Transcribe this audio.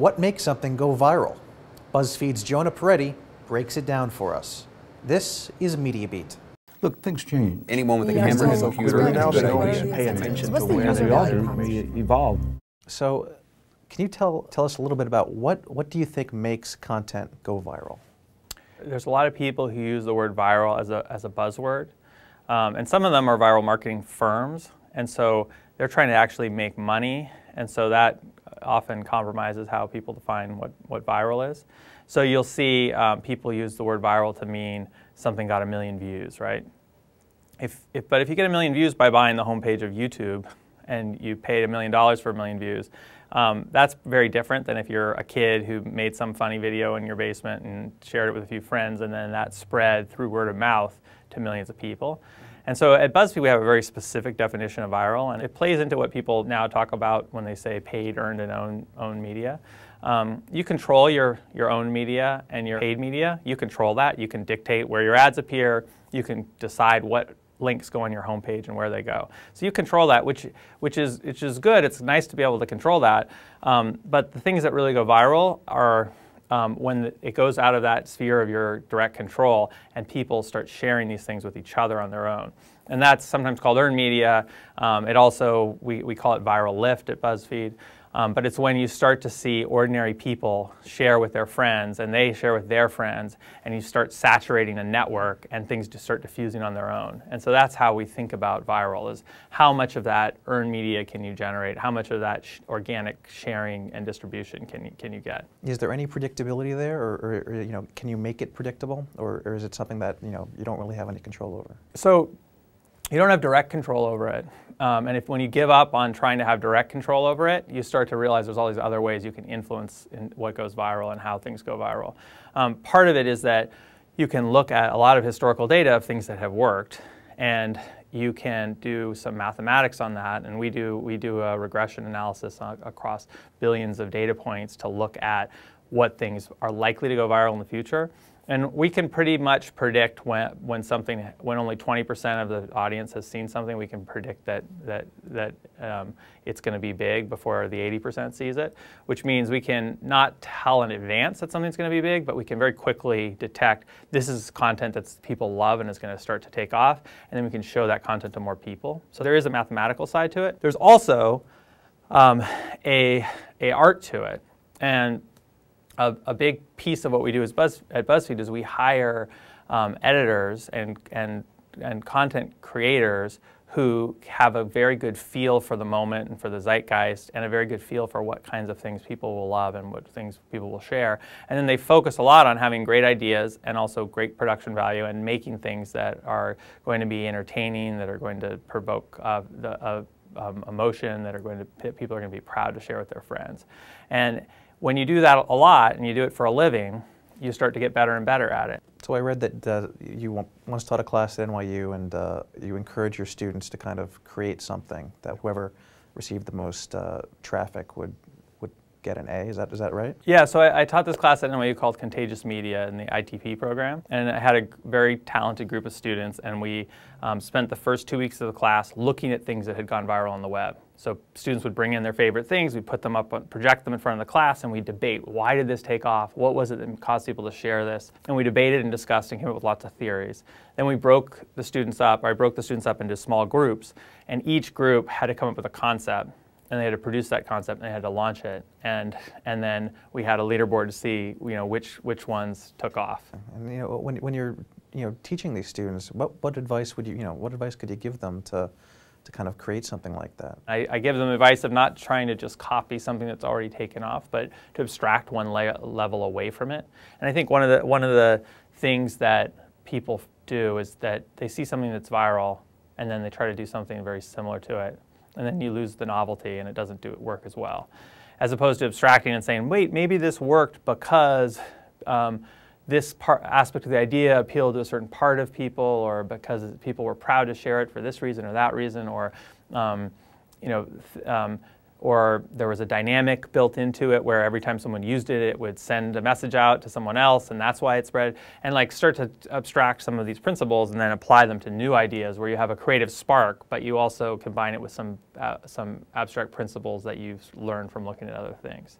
What makes something go viral? BuzzFeed's Jonah Peretti breaks it down for us. This is Media Beat. Look, things change. Anyone with a yeah, camera and a computer can now pay attention to where they are. We evolve. So, can you tell tell us a little bit about what what do you think makes content go viral? There's a lot of people who use the word viral as a as a buzzword, um, and some of them are viral marketing firms, and so they're trying to actually make money, and so that often compromises how people define what, what viral is. So you'll see um, people use the word viral to mean something got a million views, right? If, if, but if you get a million views by buying the homepage of YouTube and you paid a million dollars for a million views, um, that's very different than if you're a kid who made some funny video in your basement and shared it with a few friends and then that spread through word of mouth to millions of people. And so at BuzzFeed, we have a very specific definition of viral, and it plays into what people now talk about when they say paid, earned, and owned, own media. Um, you control your, your own media and your paid media. You control that. You can dictate where your ads appear. You can decide what links go on your homepage and where they go. So you control that, which, which, is, which is good. It's nice to be able to control that. Um, but the things that really go viral are um, when it goes out of that sphere of your direct control and people start sharing these things with each other on their own. And that's sometimes called earned media. Um, it also, we, we call it viral lift at BuzzFeed. Um, but it's when you start to see ordinary people share with their friends and they share with their friends and you start saturating a network and things just start diffusing on their own. And so that's how we think about viral is how much of that earned media can you generate? How much of that sh organic sharing and distribution can you, can you get? Is there any predictability there or, or, or you know, can you make it predictable or, or is it something that you, know, you don't really have any control over? So you don't have direct control over it. Um, and if when you give up on trying to have direct control over it, you start to realize there's all these other ways you can influence in what goes viral and how things go viral. Um, part of it is that you can look at a lot of historical data of things that have worked, and you can do some mathematics on that. And we do we do a regression analysis across billions of data points to look at what things are likely to go viral in the future. And we can pretty much predict when, when something, when only 20% of the audience has seen something, we can predict that, that, that um, it's going to be big before the 80% sees it, which means we can not tell in advance that something's going to be big, but we can very quickly detect this is content that people love and is going to start to take off, and then we can show that content to more people. So there is a mathematical side to it. There's also um, a, a art to it. And a, a big piece of what we do is Buzz, at BuzzFeed is we hire um, editors and, and, and content creators who have a very good feel for the moment and for the zeitgeist and a very good feel for what kinds of things people will love and what things people will share. And then they focus a lot on having great ideas and also great production value and making things that are going to be entertaining, that are going to provoke uh, the, uh, um, emotion, that are going to people are going to be proud to share with their friends. And when you do that a lot and you do it for a living, you start to get better and better at it. So I read that uh, you once taught a class at NYU and uh, you encourage your students to kind of create something that whoever received the most uh, traffic would would get an A. Is that is that right? Yeah. So I, I, taught this class at NYU called Contagious Media in the ITP program, and I had a very talented group of students, and we um, spent the first two weeks of the class looking at things that had gone viral on the web. So students would bring in their favorite things, we'd put them up, project them in front of the class, and we debate why did this take off? What was it that caused people to share this? And we debated and discussed and came up with lots of theories. Then we broke the students up, or I broke the students up into small groups, and each group had to come up with a concept, and they had to produce that concept, and they had to launch it. And, and then we had a leaderboard to see you know, which, which ones took off. And, you know, when, when you're you know, teaching these students, what, what advice would you, you know, what advice could you give them to to kind of create something like that? I, I, give them advice of not trying to just copy something that's already taken off, but to abstract one le level away from it. And I think one of the one of the things that people do is that they see something that's viral and then they try to do something very similar to it, and then you lose the novelty and it doesn't do work as well, as opposed to abstracting and saying, wait, maybe this worked because. Um, this part, aspect of the idea appealed to a certain part of people or because people were proud to share it for this reason or that reason or, um, you know, um, or there was a dynamic built into it where every time someone used it, it would send a message out to someone else, and that's why it spread. And like start to abstract some of these principles and then apply them to new ideas where you have a creative spark, but you also combine it with some uh, some abstract principles that you've learned from looking at other things.